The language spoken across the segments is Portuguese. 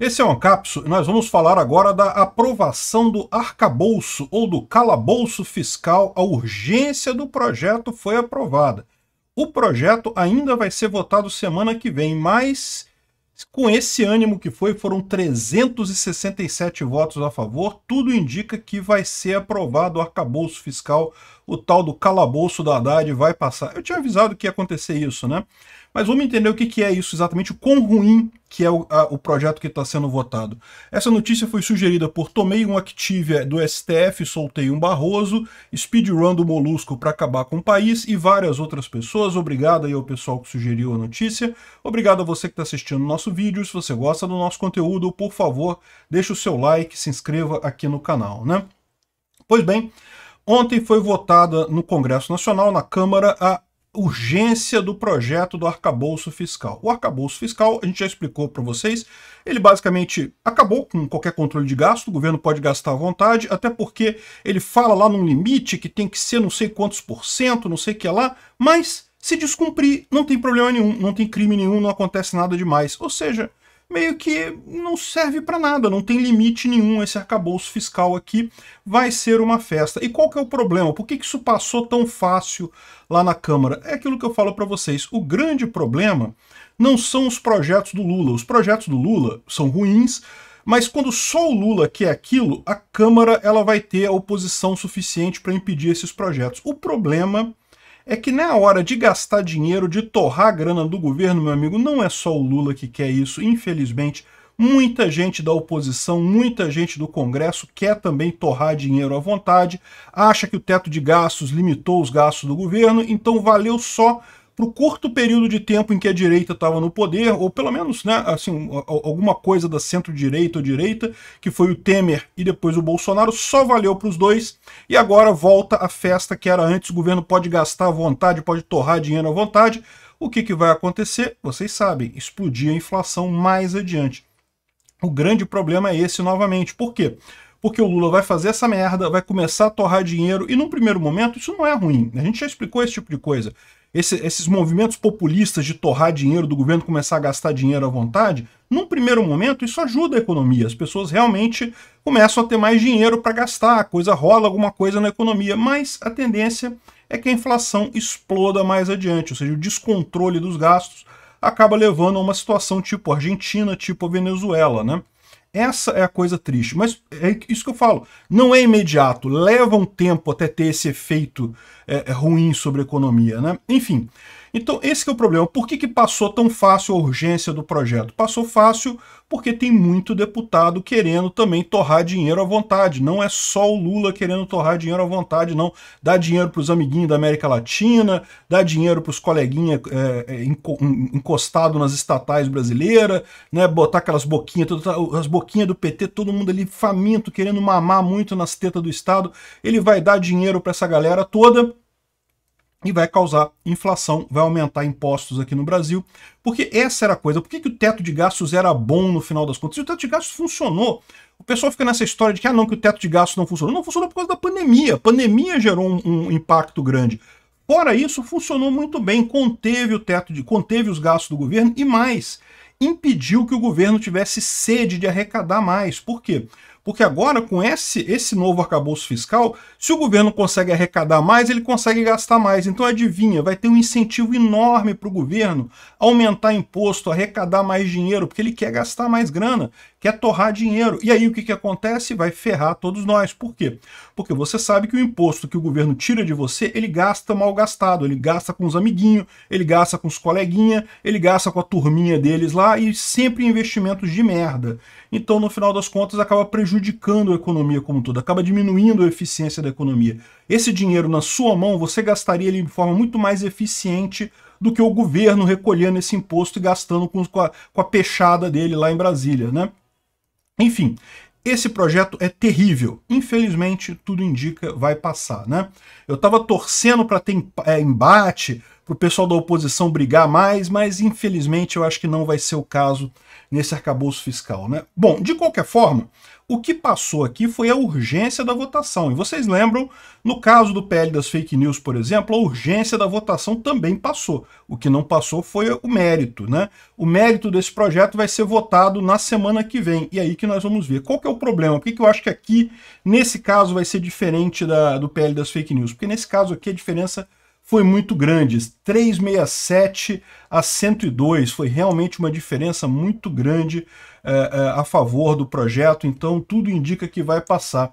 Esse é um capso e nós vamos falar agora da aprovação do arcabouço ou do calabouço fiscal. A urgência do projeto foi aprovada. O projeto ainda vai ser votado semana que vem, mas com esse ânimo que foi, foram 367 votos a favor, tudo indica que vai ser aprovado o arcabouço fiscal, o tal do calabouço da Haddad vai passar. Eu tinha avisado que ia acontecer isso, né? Mas vamos entender o que é isso exatamente, o quão ruim que é o, a, o projeto que está sendo votado. Essa notícia foi sugerida por Tomei um Activia do STF, Soltei um Barroso, Speedrun do Molusco para acabar com o país e várias outras pessoas. Obrigado aí ao pessoal que sugeriu a notícia. Obrigado a você que está assistindo o nosso vídeo. Se você gosta do nosso conteúdo, por favor, deixe o seu like, se inscreva aqui no canal, né? Pois bem, Ontem foi votada no Congresso Nacional, na Câmara, a urgência do projeto do arcabouço fiscal. O arcabouço fiscal, a gente já explicou para vocês, ele basicamente acabou com qualquer controle de gasto, o governo pode gastar à vontade, até porque ele fala lá num limite que tem que ser não sei quantos por cento, não sei o que é lá, mas se descumprir, não tem problema nenhum, não tem crime nenhum, não acontece nada demais. Ou seja, meio que não serve para nada, não tem limite nenhum esse arcabouço fiscal aqui, vai ser uma festa. E qual que é o problema? Por que, que isso passou tão fácil lá na Câmara? É aquilo que eu falo para vocês, o grande problema não são os projetos do Lula. Os projetos do Lula são ruins, mas quando só o Lula quer aquilo, a Câmara ela vai ter a oposição suficiente para impedir esses projetos. O problema é que na é hora de gastar dinheiro, de torrar a grana do governo, meu amigo, não é só o Lula que quer isso, infelizmente. Muita gente da oposição, muita gente do Congresso quer também torrar dinheiro à vontade, acha que o teto de gastos limitou os gastos do governo, então valeu só para o curto período de tempo em que a direita estava no poder, ou pelo menos né, assim, alguma coisa da centro-direita ou direita, que foi o Temer e depois o Bolsonaro, só valeu para os dois, e agora volta a festa que era antes, o governo pode gastar à vontade, pode torrar dinheiro à vontade. O que, que vai acontecer? Vocês sabem, explodir a inflação mais adiante. O grande problema é esse novamente. Por quê? porque o Lula vai fazer essa merda, vai começar a torrar dinheiro, e num primeiro momento isso não é ruim. A gente já explicou esse tipo de coisa esse, esses movimentos populistas de torrar dinheiro do governo, começar a gastar dinheiro à vontade, num primeiro momento isso ajuda a economia. As pessoas realmente começam a ter mais dinheiro para gastar, a coisa rola alguma coisa na economia, mas a tendência é que a inflação exploda mais adiante, ou seja, o descontrole dos gastos acaba levando a uma situação tipo Argentina, tipo Venezuela, né? Essa é a coisa triste. Mas é isso que eu falo. Não é imediato. Leva um tempo até ter esse efeito é, ruim sobre a economia. Né? Enfim. Então, esse é o problema. Por que, que passou tão fácil a urgência do projeto? Passou fácil porque tem muito deputado querendo também torrar dinheiro à vontade. Não é só o Lula querendo torrar dinheiro à vontade, não. Dá dinheiro para os amiguinhos da América Latina, dá dinheiro para os coleguinhas é, é encostado nas estatais brasileiras, né? botar aquelas boquinhas, tá, as boquinhas do PT, todo mundo ali faminto, querendo mamar muito nas tetas do Estado. Ele vai dar dinheiro para essa galera toda e vai causar inflação, vai aumentar impostos aqui no Brasil, porque essa era a coisa. Por que, que o teto de gastos era bom no final das contas? E o teto de gastos funcionou. O pessoal fica nessa história de que ah, não, que o teto de gastos não funcionou. Não funcionou por causa da pandemia. A pandemia gerou um, um impacto grande. Fora isso, funcionou muito bem, conteve o teto de, conteve os gastos do governo e mais, impediu que o governo tivesse sede de arrecadar mais. Por quê? Porque agora, com esse, esse novo arcabouço fiscal, se o governo consegue arrecadar mais, ele consegue gastar mais. Então, adivinha, vai ter um incentivo enorme para o governo aumentar imposto, arrecadar mais dinheiro, porque ele quer gastar mais grana, quer torrar dinheiro. E aí, o que, que acontece? Vai ferrar todos nós. Por quê? Porque você sabe que o imposto que o governo tira de você, ele gasta mal gastado. Ele gasta com os amiguinhos, ele gasta com os coleguinhas, ele gasta com a turminha deles lá e sempre investimentos de merda. Então, no final das contas, acaba prejudicando prejudicando a economia como um todo, acaba diminuindo a eficiência da economia. Esse dinheiro na sua mão, você gastaria ele de forma muito mais eficiente do que o governo recolhendo esse imposto e gastando com, a, com a dele lá em Brasília, né? Enfim, esse projeto é terrível. Infelizmente, tudo indica vai passar, né? Eu estava torcendo para ter é, embate, para o pessoal da oposição brigar mais, mas infelizmente eu acho que não vai ser o caso nesse arcabouço fiscal. Né? Bom, de qualquer forma, o que passou aqui foi a urgência da votação. E vocês lembram, no caso do PL das fake news, por exemplo, a urgência da votação também passou. O que não passou foi o mérito. Né? O mérito desse projeto vai ser votado na semana que vem. E aí que nós vamos ver. Qual que é o problema? O que, que eu acho que aqui, nesse caso, vai ser diferente da, do PL das fake news? Porque nesse caso aqui a diferença foi muito grande, 367 a 102, foi realmente uma diferença muito grande é, é, a favor do projeto, então tudo indica que vai passar.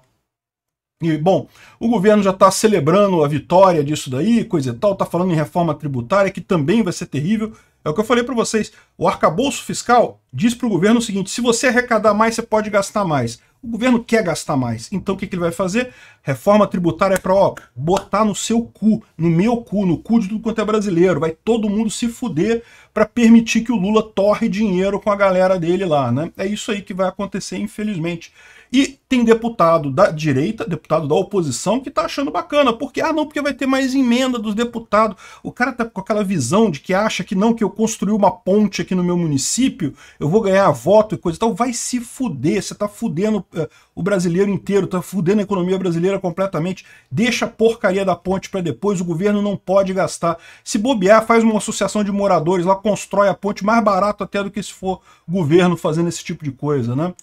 E, bom, o governo já está celebrando a vitória disso daí, coisa e tal, está falando em reforma tributária, que também vai ser terrível, é o que eu falei para vocês. O arcabouço fiscal diz para o governo o seguinte: se você arrecadar mais, você pode gastar mais. O governo quer gastar mais. Então o que, que ele vai fazer? Reforma tributária é para botar no seu cu, no meu cu, no cu de tudo quanto é brasileiro. Vai todo mundo se fuder para permitir que o Lula torre dinheiro com a galera dele lá, né? É isso aí que vai acontecer, infelizmente. E tem deputado da direita, deputado da oposição, que tá achando bacana, porque, ah, não, porque vai ter mais emenda dos deputados. O cara tá com aquela visão de que acha que não, que eu construí uma ponte aqui no meu município, eu vou ganhar voto e coisa e tal. Vai se fuder, você tá fudendo eh, o brasileiro inteiro, tá fudendo a economia brasileira completamente. Deixa a porcaria da ponte para depois, o governo não pode gastar. Se bobear, faz uma associação de moradores lá, constrói a ponte mais barato até do que se for governo fazendo esse tipo de coisa, né?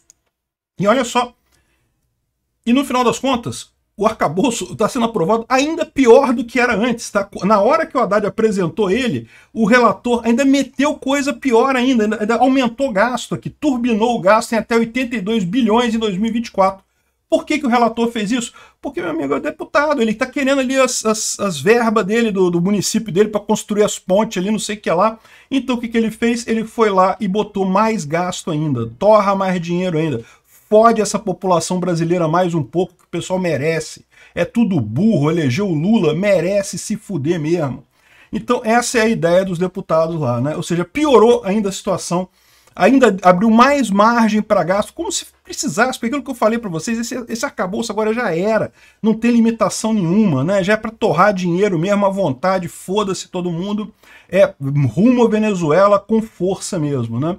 E olha só. E no final das contas, o arcabouço está sendo aprovado ainda pior do que era antes. Tá? Na hora que o Haddad apresentou ele, o relator ainda meteu coisa pior ainda, ainda aumentou gasto aqui, turbinou o gasto em até 82 bilhões em 2024. Por que, que o relator fez isso? Porque, meu amigo, é deputado, ele está querendo ali as, as, as verbas dele, do, do município dele, para construir as pontes ali, não sei o que lá. Então, o que, que ele fez? Ele foi lá e botou mais gasto ainda, torra mais dinheiro ainda, pode essa população brasileira mais um pouco, que o pessoal merece. É tudo burro, elegeu o Lula, merece se fuder mesmo. Então essa é a ideia dos deputados lá, né? Ou seja, piorou ainda a situação, ainda abriu mais margem para gasto, como se precisasse, porque aquilo que eu falei para vocês, esse, esse arcabouço agora já era, não tem limitação nenhuma, né? Já é para torrar dinheiro mesmo à vontade, foda-se todo mundo, é rumo à Venezuela com força mesmo, né?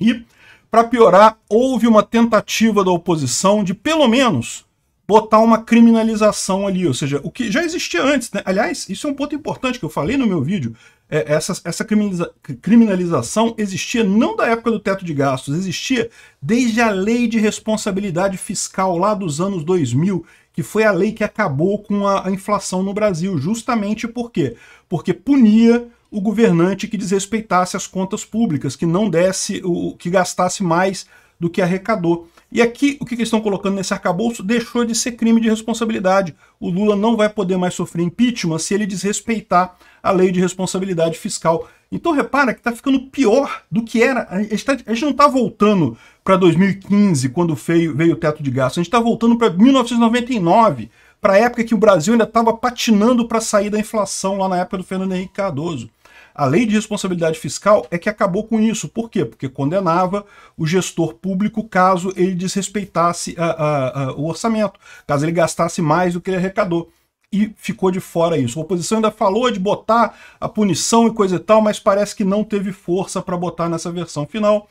E para piorar, houve uma tentativa da oposição de, pelo menos, botar uma criminalização ali, ou seja, o que já existia antes. Né? Aliás, isso é um ponto importante que eu falei no meu vídeo. É, essa essa criminaliza criminalização existia não da época do teto de gastos, existia desde a lei de responsabilidade fiscal lá dos anos 2000, que foi a lei que acabou com a, a inflação no Brasil, justamente por quê? Porque punia o governante que desrespeitasse as contas públicas, que não desse, o que gastasse mais do que arrecadou. E aqui, o que eles estão colocando nesse arcabouço deixou de ser crime de responsabilidade. O Lula não vai poder mais sofrer impeachment se ele desrespeitar a lei de responsabilidade fiscal. Então repara que está ficando pior do que era. A gente, tá, não está voltando para 2015, quando veio, veio o teto de gastos. A gente está voltando para 1999, para a época que o Brasil ainda estava patinando para sair da inflação, lá na época do Fernando Henrique Cardoso. A lei de responsabilidade fiscal é que acabou com isso. Por quê? Porque condenava o gestor público caso ele desrespeitasse a, ah, a, ah, a, ah, o orçamento, caso ele gastasse mais do que ele arrecadou. E ficou de fora isso. A oposição ainda falou de botar a punição e coisa e tal, mas parece que não teve força para botar nessa versão final.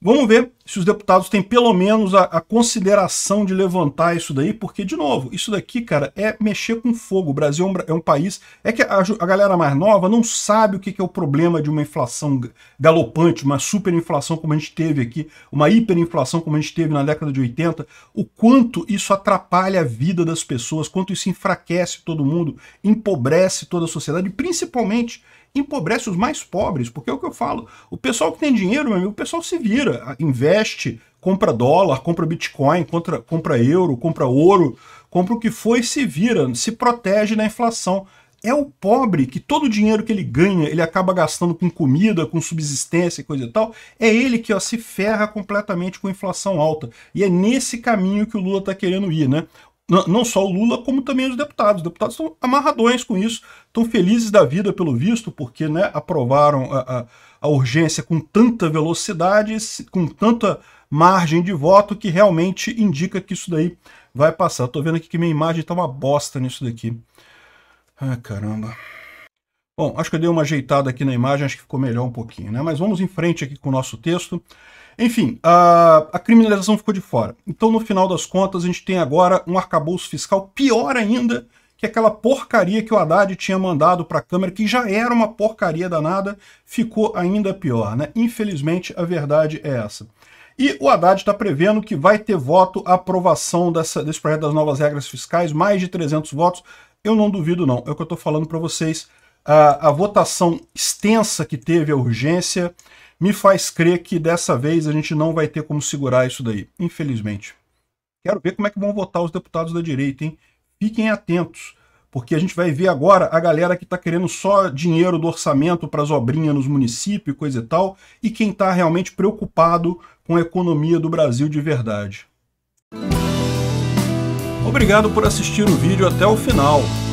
Vamos ver se os deputados têm pelo menos a, a, consideração de levantar isso daí, porque, de novo, isso daqui, cara, é mexer com fogo. O Brasil é um, é um país. É que a, a, galera mais nova não sabe o que, que é o problema de uma inflação galopante, uma superinflação como a gente teve aqui, uma hiperinflação como a gente teve na década de 80, o quanto isso atrapalha a vida das pessoas, quanto isso enfraquece todo mundo, empobrece toda a sociedade, principalmente empobrece os mais pobres, porque é o que eu falo. O pessoal que tem dinheiro, meu amigo, o pessoal se vira, investe, compra dólar, compra bitcoin, compra, compra euro, compra ouro, compra o que for e se vira, se protege da inflação. É o pobre que todo o dinheiro que ele ganha, ele acaba gastando com comida, com subsistência e coisa e tal. É ele que ó, se ferra completamente com inflação alta. E é nesse caminho que o Lula está querendo ir, né? não só o Lula, como também os deputados. Os deputados estão amarradões com isso, estão felizes da vida, pelo visto, porque né, aprovaram a, a, a, urgência com tanta velocidade, com tanta margem de voto, que realmente indica que isso daí vai passar. Estou vendo aqui que minha imagem está uma bosta nisso daqui. Ai, caramba. Bom, acho que eu dei uma ajeitada aqui na imagem, acho que ficou melhor um pouquinho, né? Mas vamos em frente aqui com o nosso texto. Enfim, a, a, criminalização ficou de fora. Então, no final das contas, a gente tem agora um arcabouço fiscal pior ainda que aquela porcaria que o Haddad tinha mandado para a Câmara, que já era uma porcaria danada, ficou ainda pior, né? Infelizmente, a verdade é essa. E o Haddad está prevendo que vai ter voto a aprovação dessa, desse projeto das novas regras fiscais, mais de 300 votos. Eu não duvido, não. É o que eu estou falando para vocês a, a votação extensa que teve a urgência me faz crer que dessa vez a gente não vai ter como segurar isso daí, infelizmente. Quero ver como é que vão votar os deputados da direita, hein? Fiquem atentos, porque a gente vai ver agora a galera que está querendo só dinheiro do orçamento para as obrinhas nos municípios, e coisa e tal, e quem está realmente preocupado com a economia do Brasil de verdade. Obrigado por assistir o vídeo até o final.